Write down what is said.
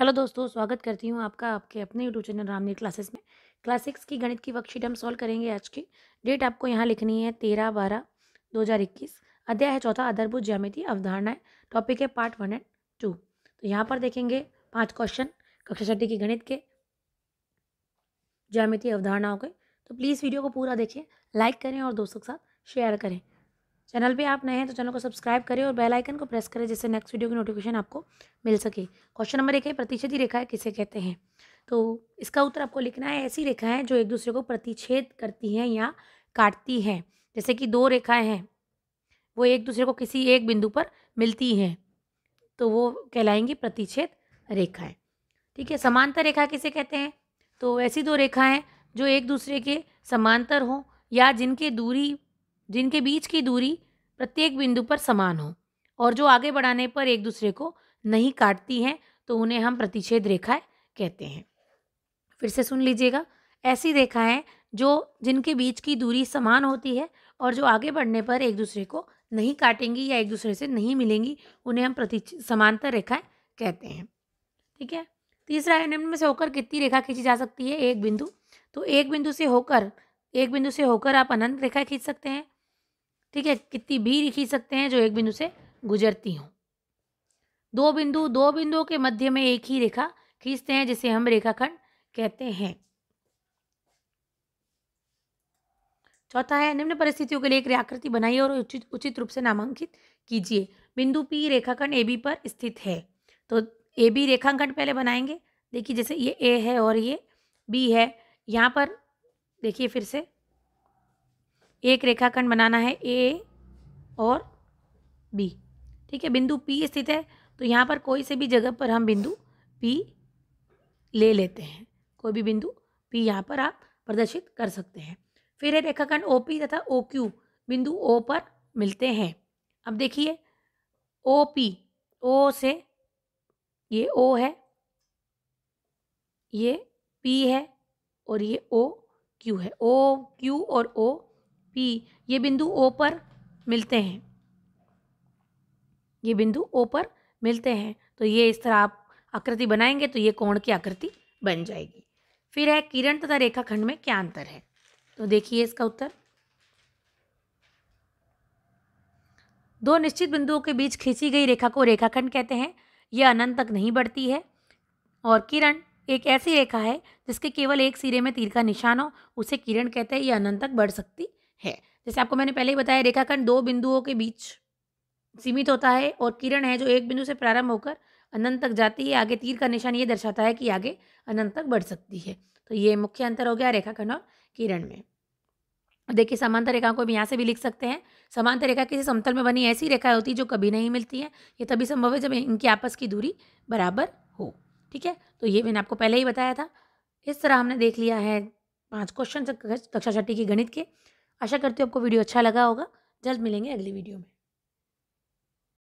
hello दोस्तों स्वागत करती हूँ आपका आपके अपने यूट्यूब चैनल रामनीत क्लासेस में क्लास सिक्स की गणित की वर्कशीट हम सॉल्व करेंगे आज की डेट आपको यहाँ लिखनी है तेरह बारह दो हज़ार इक्कीस अध्याय है चौथा आधारभूत ज्यामिति अवधारणाएं टॉपिक है पार्ट वन एंड टू तो यहाँ पर देखेंगे पाँच क्वेश्चन कक्षा छठी की गणित के ज्यामिति अवधारणाओं के तो प्लीज़ वीडियो को पूरा देखें लाइक करें और दोस्तों के साथ शेयर करें चैनल पे आप नए हैं तो चैनल को सब्सक्राइब करें और बेल आइकन को प्रेस करें जिससे नेक्स्ट वीडियो की नोटिफिकेशन आपको मिल सके क्वेश्चन नंबर एक है प्रतिच्छेदी रेखा किसे कहते हैं तो इसका उत्तर आपको लिखना है ऐसी रेखाएं जो एक दूसरे को प्रतिच्छेद करती हैं या काटती हैं जैसे कि दो रेखाएँ हैं वो एक दूसरे को किसी एक बिंदु पर मिलती हैं तो वो कहलाएंगी प्रतिच्छेद रेखाएँ ठीक है समांतर रेखा किसे कहते हैं तो ऐसी दो रेखाएँ जो एक दूसरे के समांतर हों या जिनके दूरी जिनके बीच की दूरी प्रत्येक बिंदु पर समान हो और जो आगे बढ़ाने पर एक दूसरे को नहीं काटती हैं तो उन्हें हम प्रतिच्छेद रेखाएं कहते हैं फिर से सुन लीजिएगा ऐसी रेखाएं जो जिनके बीच की दूरी समान होती है और जो आगे बढ़ने पर एक दूसरे को नहीं काटेंगी या एक दूसरे से नहीं मिलेंगी उन्हें हम प्रति समांतर रेखाएं कहते हैं ठीक है तीसरा निम्न में से होकर कितनी रेखा खींची जा सकती है एक बिंदु तो एक बिंदु से होकर एक बिंदु से होकर आप अनंत रेखा खींच सकते हैं ठीक है कितनी भी खींच सकते हैं जो एक बिंदु से गुजरती हों दो बिंदु दो बिंदुओं के मध्य में एक ही रेखा खींचते हैं जिसे हम रेखाखंड कहते हैं चौथा है निम्न परिस्थितियों के लिए एक आकृति बनाइए और उचित उचित रूप से नामांकित कीजिए बिंदु पी रेखाखंड ए बी पर स्थित है तो ए बी रेखाखंड पहले बनाएंगे देखिए जैसे ये ए है और ये बी है यहाँ पर देखिए फिर से एक रेखाखंड बनाना है ए और बी ठीक है बिंदु पी स्थित है तो यहाँ पर कोई से भी जगह पर हम बिंदु पी ले लेते हैं कोई भी बिंदु पी यहाँ पर आप प्रदर्शित कर सकते हैं फिर है रेखाखंड ओ पी तथा ओ क्यू बिंदु ओ पर मिलते हैं अब देखिए ओ पी ओ से ये ओ है ये पी है और ये ओ क्यू है ओ क्यू और ओ पी ये बिंदु ओ पर मिलते हैं ये बिंदु ओ पर मिलते हैं तो ये इस तरह आप आकृति बनाएंगे तो ये कोण की आकृति बन जाएगी फिर है किरण तथा रेखाखंड में क्या अंतर है तो देखिए इसका उत्तर दो निश्चित बिंदुओं के बीच खींची गई रेखा को रेखाखंड कहते हैं यह अनंत तक नहीं बढ़ती है और किरण एक ऐसी रेखा है जिसके केवल एक सिरे में तीर का निशान हो उसे किरण कहते हैं यह अनंत तक बढ़ सकती है जैसे आपको मैंने पहले ही बताया रेखाखंड दो बिंदुओं के बीच सीमित होता है और किरण है जो एक बिंदु से प्रारंभ होकर अनंत तक जाती है आगे तीर का निशान ये दर्शाता है कि आगे अनंत तक बढ़ सकती है तो ये मुख्य अंतर हो गया रेखाखंड और किरण में देखिए समांतर रेखाओं को भी यहाँ से भी लिख सकते हैं समांतर रेखा किसी समतल में बनी ऐसी रेखा होती है जो कभी नहीं मिलती है ये तभी संभव है जब इनकी आपस की दूरी बराबर हो ठीक है तो ये मैंने आपको पहले ही बताया था इस तरह हमने देख लिया है पांच क्वेश्चन कक्षा छठी की गणित के आशा करती हूँ आपको वीडियो अच्छा लगा होगा जल्द मिलेंगे अगली वीडियो में